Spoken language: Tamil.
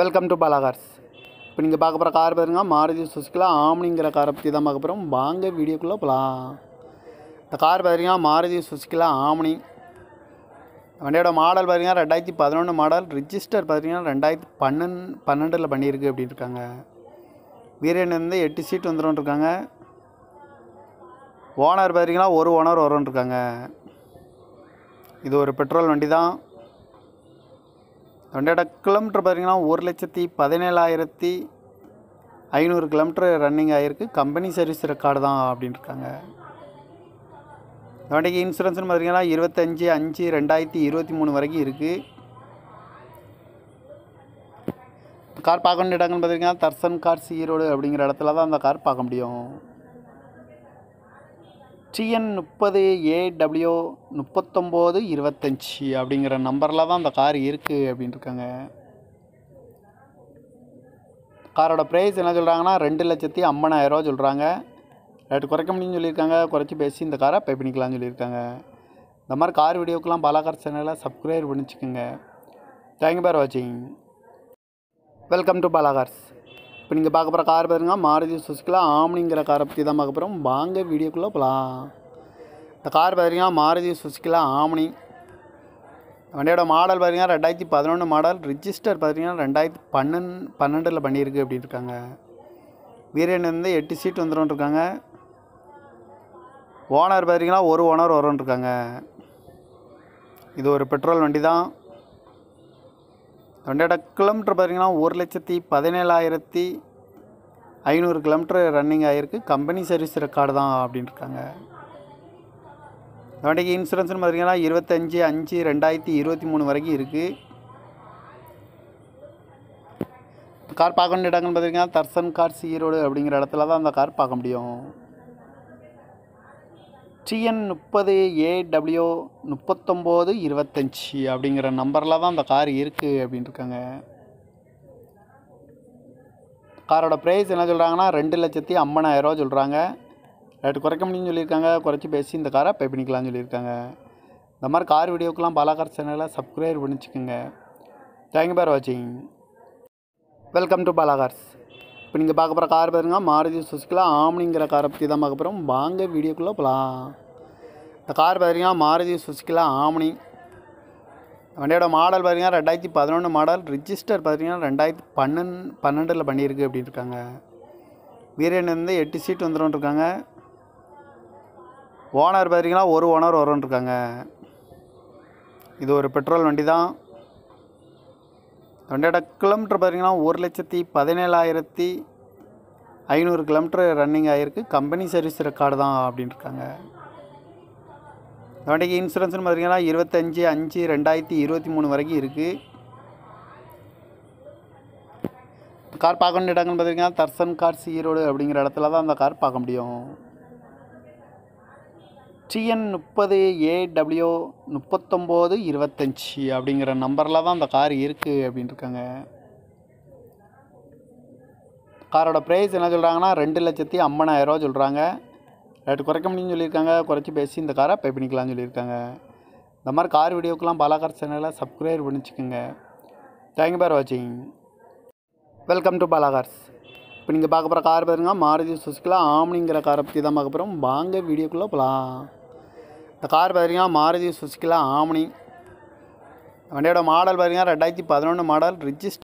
வெல்கம் டு பாலாகார்ஸ் இப்போ நீங்கள் பார்க்க போகிற கார் பாருங்க மாருதி சுசுக்கிலா ஆம்னிங்கிற காரை பற்றி தான் பார்க்க போகிறோம் வாங்க வீடியோக்குள்ளே போகலாம் இந்த கார் பாருங்க மாருதி சுசுக்கிலா ஆம்னி வண்டியோட மாடல் பாருங்க ரெண்டாயிரத்தி பதினொன்று மாடல் ரிஜிஸ்டர் பார்த்தீங்கன்னா ரெண்டாயிரத்தி பன்னெண்டு பன்னெண்டில் பண்ணியிருக்கு அப்படின்னு இருக்காங்க வீரன் வந்து எட்டு சீட் வந்துடும் இருக்காங்க ஓனர் பார்த்தீங்கன்னா ஒரு ஓனர் வரும்னு இருக்காங்க இது ஒரு பெட்ரோல் வண்டி தான் ரெண்டோட கிலோமீட்டர் பார்த்திங்கன்னா ஒரு லட்சத்தி பதினேழாயிரத்தி ஐநூறு கிலோமீட்டர் ரன்னிங் ஆகிருக்கு கம்பெனி சர்வீஸ் ரெக்கார்டு தான் அப்படின்ட்டுருக்காங்க இந்த வண்டிக்கு இன்சூரன்ஸ்னு பார்த்திங்கன்னா இருபத்தஞ்சி அஞ்சு ரெண்டாயிரத்தி இருபத்தி மூணு வரைக்கும் இருக்குது கார் பார்க்க வேண்டிய இடங்கள்னு பார்த்திங்கன்னா தர்சன் கார்ஸ் ஈரோடு அப்படிங்கிற இடத்துல தான் அந்த கார் பார்க்க முடியும் டிஎன் முப்பது ஏடபிள்யூ முப்பத்தொம்போது இருபத்தஞ்சி அப்படிங்கிற நம்பரில் தான் அந்த கார் இருக்குது அப்படின்னு இருக்காங்க காரோட ப்ரைஸ் என்ன சொல்கிறாங்கன்னா ரெண்டு லட்சத்தி ஐம்பதாயிரரூவா சொல்கிறாங்க ரேட்டு குறைக்க முடியும்னு சொல்லியிருக்காங்க குறைச்சி பேசி இந்த காரை பே பண்ணிக்கலாம்னு சொல்லியிருக்காங்க இந்த மாதிரி கார் வீடியோக்கெலாம் பாலாகார் சேனலில் சப்ஸ்கிரைப் பண்ணிச்சுக்கோங்க தேங்க்யூ ஃபார் வாட்சிங் வெல்கம் டு பாலாகார்ஸ் இப்போ நீங்கள் பார்க்க போகிற கார் பார்த்துருங்க மாருதி சுசுக்கிலா ஆம்னிங்கிற காரை பற்றி தான் பார்க்க போகிறோம் வாங்க வீடியோக்குள்ளே போகலாம் இந்த கார் பார்த்தீங்கன்னா மாருதி சுசுக்கிலா ஆம்னி வண்டியோட மாடல் பார்த்திங்கன்னா ரெண்டாயிரத்தி பதினொன்று மாடல் ரிஜிஸ்டர் பார்த்திங்கன்னா ரெண்டாயிரத்தி பன்னெண் பன்னெண்டில் பண்ணியிருக்கு அப்படின்னு இருக்காங்க வீரன் எட்டு சீட் வந்துடும் இருக்காங்க ஓனர் பார்த்திங்கன்னா ஒரு ஓனர் வரும்னு இருக்காங்க இது ஒரு பெட்ரோல் வண்டி தான் தொண்டையோட கிலோமீட்டர் பார்த்திங்கன்னா ஒரு லட்சத்தி பதினேழாயிரத்தி ஐநூறு கிலோமீட்டர் ரன்னிங் ஆகிருக்கு கம்பெனி சர்வீஸ் ரெக்கார்டு தான் அப்படின்ட்டுருக்காங்க வண்டிக்கு இன்சூரன்ஸ்னு பார்த்திங்கன்னா இருபத்தஞ்சி அஞ்சு ரெண்டாயிரத்தி இருபத்தி மூணு வரைக்கும் இருக்குது கார் பார்க்க வேண்டிய இடங்கள்னு பார்த்திங்கன்னா தர்சன் கார்ஸ் ஈரோடு அப்படிங்கிற இடத்துல தான் அந்த கார் பார்க்க முடியும் டிஎன் முப்பது ஏடபிள்யூ முப்பத்தொம்போது இருபத்தஞ்சி அப்படிங்கிற நம்பரில் தான் அந்த கார் இருக்குது இருக்காங்க காரோட ப்ரைஸ் என்ன சொல்கிறாங்கன்னா ரெண்டு லட்சத்தி ரூபா சொல்கிறாங்க ரேட்டு குறைக்க முடியும்னு சொல்லியிருக்காங்க குறைச்சி பேசி இந்த காரை பே பண்ணிக்கலாம்னு சொல்லியிருக்காங்க இந்த மாதிரி கார் வீடியோக்கெலாம் பாலாகார் சேனலை சப்ஸ்கிரைப் பண்ணிச்சுக்கோங்க தேங்க்யூ ஃபார் வாட்சிங் வெல்கம் டு பாலாகார்ஸ் இப்போ நீங்கள் பார்க்க போகிற கார் பார்த்தீங்கன்னா மாருதி சுசுக்கிலா ஆம்னிங்கிற காரை பற்றி தான் பார்க்க போகிறோம் வாங்க வீடியோக்குள்ளே போகலாம் இந்த கார் பார்த்தீங்கன்னா மாருதி சுசுக்கிலா ஆம்னி வண்டியோட மாடல் பார்த்தீங்கன்னா ரெண்டாயிரத்தி பதினொன்று மாடல் ரிஜிஸ்டர் பார்த்தீங்கன்னா ரெண்டாயிரத்தி பன்னெண்டு பன்னெண்டில் பண்ணியிருக்கு அப்படின்னு இருக்காங்க வீரியன் வந்து எட்டு சீட் வந்துடும் இருக்காங்க ஓனர் பார்த்தீங்கன்னா ஒரு ஓனர் வரும்னு இருக்காங்க இது ஒரு பெட்ரோல் வண்டி தான் தொண்டையோட கிலோமீட்டர் பார்த்தீங்கன்னா ஒரு லட்சத்தி பதினேழாயிரத்தி ஐநூறு கிலோமீட்டர் ரன்னிங் ஆகிருக்கு கம்பெனி சர்வீஸ் ரெக்கார்டு தான் அப்படின்னு இருக்காங்க வண்டிக்கு இன்சூரன்ஸ்னு பார்த்திங்கன்னா இருபத்தஞ்சி அஞ்சு ரெண்டாயிரத்தி இருபத்தி மூணு வரைக்கும் இருக்குது கார் பார்க்க வேண்டிய இடங்கள்னு பார்த்திங்கன்னா தர்சன் கார்ஸ் ஈரோடு அப்படிங்கிற இடத்துல தான் அந்த கார் பார்க்க முடியும் என் முப்பது ஏடபிள்யூ முப்பத்தொம்போது இருபத்தஞ்சி அப்படிங்கிற நம்பரில் தான் அந்த கார் இருக்குது அப்படின்ட்டுருக்காங்க காரோட ப்ரைஸ் என்ன சொல்கிறாங்கன்னா ரெண்டு லட்சத்தி ஐம்பதாயிரரூவா சொல்கிறாங்க ரேட்டு குறைக்க முடியும்னு சொல்லியிருக்காங்க குறைச்சி பேசி இந்த காரை பே பண்ணிக்கலாம்னு சொல்லியிருக்காங்க இந்த மாதிரி கார் வீடியோக்கெலாம் பாலாகர் சேனலை சப்ஸ்கிரைப் பண்ணிச்சுக்கோங்க தேங்க்யூ ஃபார் வாட்சிங் வெல்கம் டு பாலாகர்ஸ் இப்போ நீங்கள் பார்க்க போகிற கார் பாருங்க மாருதி சுசுக்கில் ஆம்னிங்கிற காரை பற்றி தான் பார்க்க போகிறோம் வாங்க வீடியோக்குள்ளே போகலாம் இந்த கார் பார்த்திங்கன்னா மாருதி சுசுக்கிலாம் ஆமணி வண்டியோட மாடல் பார்த்திங்கன்னா ரெண்டாயிரத்தி பதினொன்று மாடல் ரிஜிஸ்ட்